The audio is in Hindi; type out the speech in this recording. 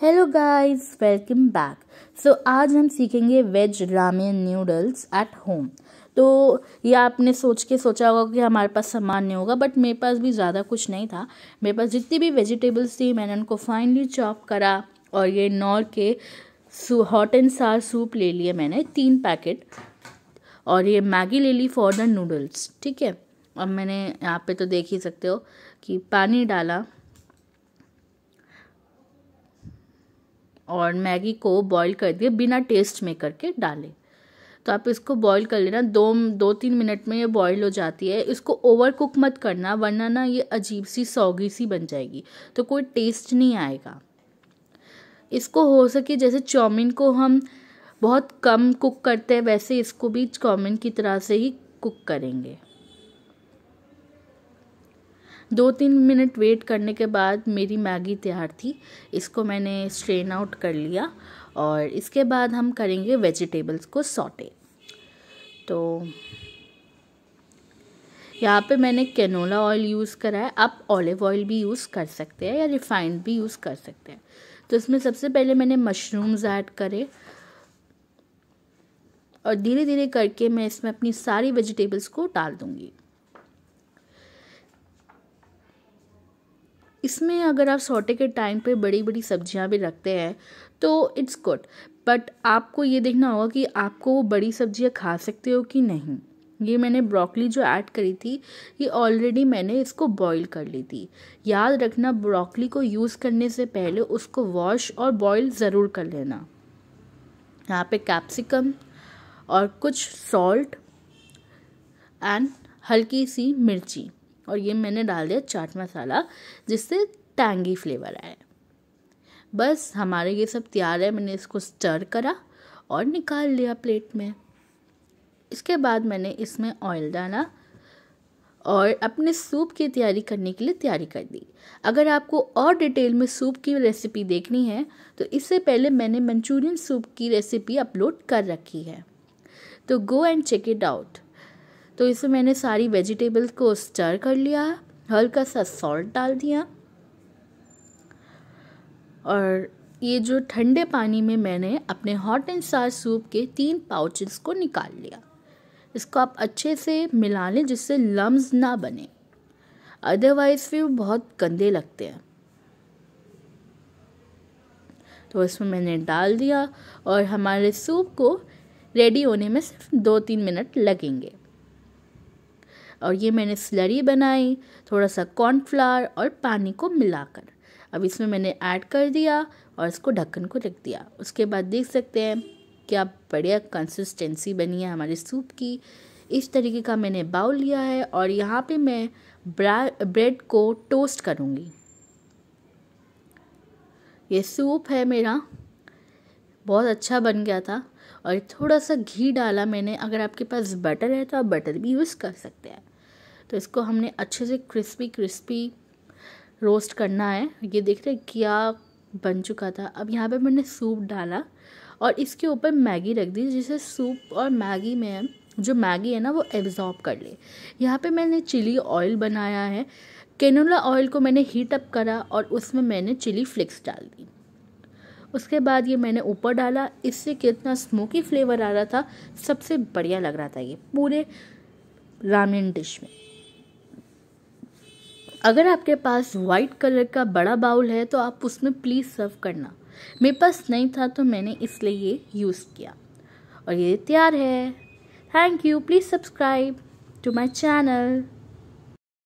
hello guys welcome back so आज हम सीखेंगे veg ramen noodles at home तो ये आपने सोच के सोचा होगा कि हमारे पास सामान नहीं होगा बट मेरे पास भी ज़्यादा कुछ नहीं था मेरे पास जितनी भी वेजिटेबल्स थी मैंने उनको फाइनली चॉप करा और ये नॉर के हॉट एंड सार सूप ले लिए मैंने तीन पैकेट और ये मैगी ले ली फॉर द नूडल्स ठीक है अब मैंने यहाँ पे तो देख ही सकते हो कि पानी डाला और मैगी को बॉईल कर दिए बिना टेस्ट में करके डालें तो आप इसको बॉईल कर लेना दो दो तीन मिनट में ये बॉईल हो जाती है इसको ओवर कुक मत करना वरना ना ये अजीब सी सौगी सी बन जाएगी तो कोई टेस्ट नहीं आएगा इसको हो सके जैसे चाउमीन को हम बहुत कम कुक करते हैं वैसे इसको भी चाउमीन की तरह से ही कुक करेंगे दो तीन मिनट वेट करने के बाद मेरी मैगी तैयार थी इसको मैंने स्ट्रेन आउट कर लिया और इसके बाद हम करेंगे वेजिटेबल्स को सॉटे तो यहाँ पे मैंने कैनोला ऑयल यूज़ करा है आप ऑलिव ऑयल भी यूज़ कर सकते हैं या रिफाइंड भी यूज़ कर सकते हैं तो इसमें सबसे पहले मैंने मशरूम्स ऐड करे और धीरे धीरे करके मैं इसमें अपनी सारी वेजिटेबल्स को डाल दूँगी इसमें अगर आप सोटे के टाइम पे बड़ी बड़ी सब्जियां भी रखते हैं तो इट्स गुड बट आपको ये देखना होगा कि आपको वो बड़ी सब्जियां खा सकते हो कि नहीं ये मैंने ब्रोकली जो ऐड करी थी ये ऑलरेडी मैंने इसको बॉईल कर ली थी याद रखना ब्रोकली को यूज़ करने से पहले उसको वॉश और बॉईल ज़रूर कर लेना यहाँ पे कैप्सिकम और कुछ सॉल्ट एंड हल्की सी मिर्ची और ये मैंने डाल दिया चाट मसाला जिससे टैंगी फ्लेवर आए बस हमारे ये सब तैयार है मैंने इसको स्टर करा और निकाल लिया प्लेट में इसके बाद मैंने इसमें ऑयल डाला और अपने सूप की तैयारी करने के लिए तैयारी कर दी अगर आपको और डिटेल में सूप की रेसिपी देखनी है तो इससे पहले मैंने मंचूरियन सूप की रेसिपी अपलोड कर रखी है तो go and check it out तो इसे मैंने सारी वेजिटेबल्स को स्टर कर लिया हल्का सा सॉल्ट डाल दिया और ये जो ठंडे पानी में मैंने अपने हॉट एंड स्टार सूप के तीन पाउचेस को निकाल लिया इसको आप अच्छे से मिला लें जिससे लम्स ना बने अदरवाइज़ फिर बहुत गंदे लगते हैं तो इसमें मैंने डाल दिया और हमारे सूप को रेडी होने में सिर्फ दो तीन मिनट लगेंगे और ये मैंने स्लरी बनाई थोड़ा सा कॉर्नफ्लावर और पानी को मिलाकर अब इसमें मैंने ऐड कर दिया और इसको ढक्कन को रख दिया उसके बाद देख सकते हैं क्या बढ़िया कंसिस्टेंसी बनी है हमारे सूप की इस तरीके का मैंने बाउल लिया है और यहाँ पे मैं ब्रेड को टोस्ट करूँगी ये सूप है मेरा बहुत अच्छा बन गया था और थोड़ा सा घी डाला मैंने अगर आपके पास बटर है तो आप बटर भी यूज़ कर सकते हैं तो इसको हमने अच्छे से क्रिस्पी क्रिस्पी रोस्ट करना है ये देख रहे क्या बन चुका था अब यहाँ पे मैंने सूप डाला और इसके ऊपर मैगी रख दी जिसे सूप और मैगी में जो मैगी है ना वो एब्जॉर्ब कर ले यहाँ पे मैंने चिली ऑयल बनाया है कैनोला ऑयल को मैंने हीट अप करा और उसमें मैंने चिली फ्लेक्स डाल दी उसके बाद ये मैंने ऊपर डाला इससे कितना स्मोकी फ्लेवर आ रहा था सबसे बढ़िया लग रहा था ये पूरे रामेन डिश में अगर आपके पास वाइट कलर का बड़ा बाउल है तो आप उसमें प्लीज़ सर्व करना मेरे पास नहीं था तो मैंने इसलिए ये यूज़ किया और ये तैयार है thank you please subscribe to my channel